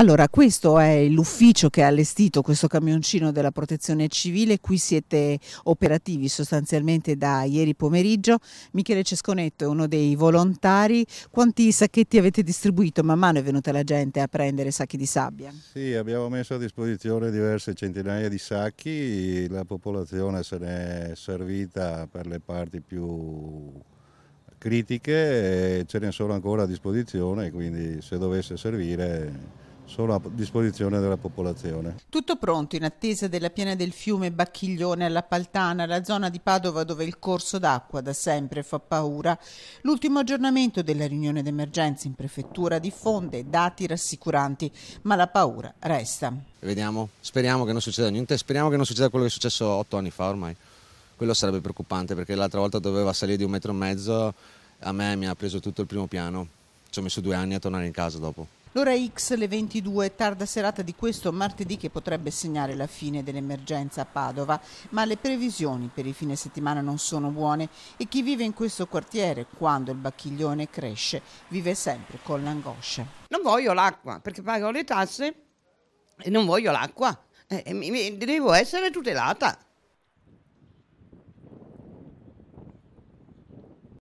Allora, questo è l'ufficio che ha allestito questo camioncino della protezione civile, qui siete operativi sostanzialmente da ieri pomeriggio. Michele Cesconetto è uno dei volontari, quanti sacchetti avete distribuito? Man mano è venuta la gente a prendere sacchi di sabbia? Sì, abbiamo messo a disposizione diverse centinaia di sacchi, la popolazione se ne è servita per le parti più critiche e ce ne sono ancora a disposizione, quindi se dovesse servire sono a disposizione della popolazione. Tutto pronto in attesa della piena del fiume Bacchiglione alla Paltana, la zona di Padova dove il corso d'acqua da sempre fa paura. L'ultimo aggiornamento della riunione d'emergenza in prefettura diffonde dati rassicuranti, ma la paura resta. Vediamo, speriamo che non succeda niente, speriamo che non succeda quello che è successo otto anni fa ormai. Quello sarebbe preoccupante perché l'altra volta doveva salire di un metro e mezzo, a me mi ha preso tutto il primo piano. Ci ho messo due anni a tornare in casa dopo. L'ora X, le 22, tarda serata di questo martedì che potrebbe segnare la fine dell'emergenza a Padova, ma le previsioni per il fine settimana non sono buone e chi vive in questo quartiere, quando il bacchiglione cresce, vive sempre con l'angoscia. Non voglio l'acqua perché pago le tasse e non voglio l'acqua. Eh, devo essere tutelata.